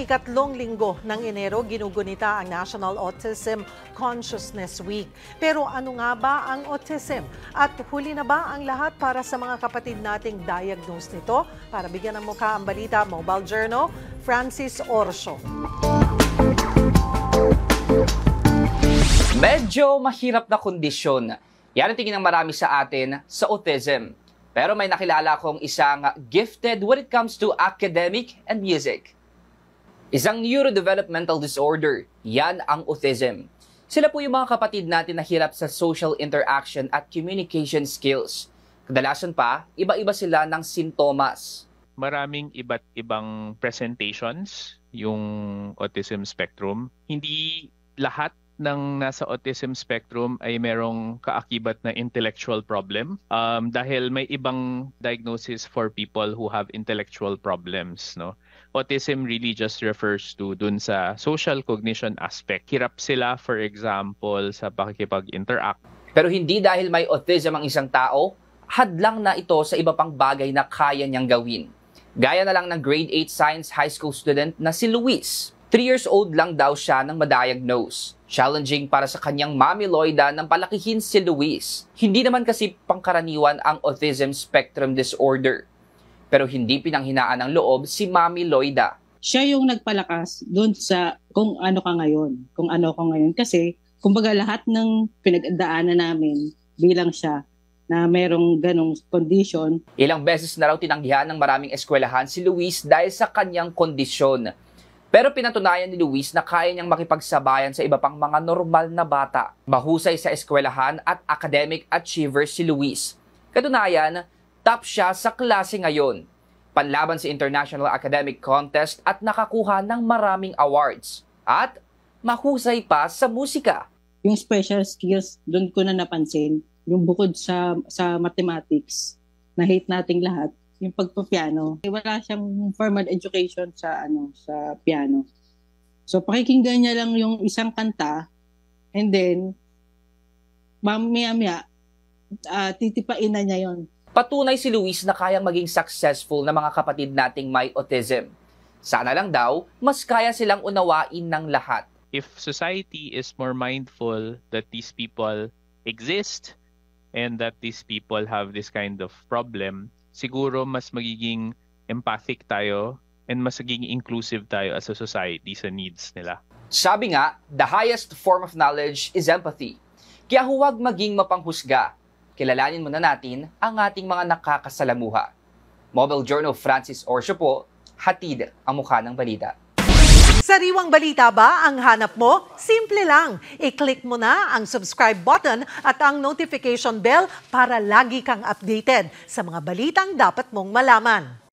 ikatlong linggo ng Enero, ginugunita ang National Autism Consciousness Week. Pero ano nga ba ang autism? At huli na ba ang lahat para sa mga kapatid nating diagnose nito? Para bigyan ng mukha ang balita, Mobile Journal, Francis Orso. Medyo mahirap na kondisyon. Yan ang tingin ng marami sa atin sa autism. Pero may nakilala akong isang gifted when it comes to academic and music. Isang neurodevelopmental disorder, yan ang autism. Sila po yung mga kapatid natin na hirap sa social interaction at communication skills. Kadalasan pa, iba-iba sila ng sintomas. Maraming iba't ibang presentations yung autism spectrum. Hindi lahat ng nasa autism spectrum ay merong kaakibat na intellectual problem um, dahil may ibang diagnosis for people who have intellectual problems. No? Autism really just refers to dun sa social cognition aspect. Hirap sila, for example, sa pakikipag-interact. Pero hindi dahil may autism ang isang tao, hadlang na ito sa iba pang bagay na kaya niyang gawin. Gaya na lang ng grade 8 science high school student na si Luis 3 years old lang daw siya nang madiagnose. Challenging para sa kanyang mami Lloyda nang palakihin si Luis. Hindi naman kasi pangkaraniwan ang autism spectrum disorder. Pero hindi pinanghinaan ng loob si mami Lloyda. Siya yung nagpalakas doon sa kung ano ka ngayon, kung ano ko ngayon. Kasi kumbaga lahat ng pinagdaanan namin bilang siya na merong ganong condition. Ilang beses na raw tinanggihan ng maraming eskwelahan si Luis dahil sa kanyang kondisyon. Pero pinatunayan ni Luis na kaya niyang makipagsabayan sa iba pang mga normal na bata. Mahusay sa eskwelahan at academic achiever si Luis. Katunayan, top siya sa klase ngayon. Panlaban sa si International Academic Contest at nakakuha ng maraming awards. At mahusay pa sa musika. Yung special skills, doon ko na napansin, yung bukod sa, sa mathematics, na hate nating lahat, yung pagpapiano. Wala siyang formal education sa ano sa piano. So pakikinggan niya lang yung isang kanta and then mamaya-maya uh, titipain na niya yon. Patunay si Luis na kayang maging successful na mga kapatid nating may autism. Sana lang daw, mas kaya silang unawain ng lahat. If society is more mindful that these people exist and that these people have this kind of problem, siguro mas magiging empathic tayo and mas magiging inclusive tayo as a society sa needs nila. Sabi nga, the highest form of knowledge is empathy. Kaya huwag maging mapanghusga. Kilalanin muna natin ang ating mga nakakasalamuha. Mobile Journal Francis Orsio po, hatid ang mukha ng balita. Sariwang balita ba ang hanap mo? Simple lang. I-click mo na ang subscribe button at ang notification bell para lagi kang updated sa mga balitang dapat mong malaman.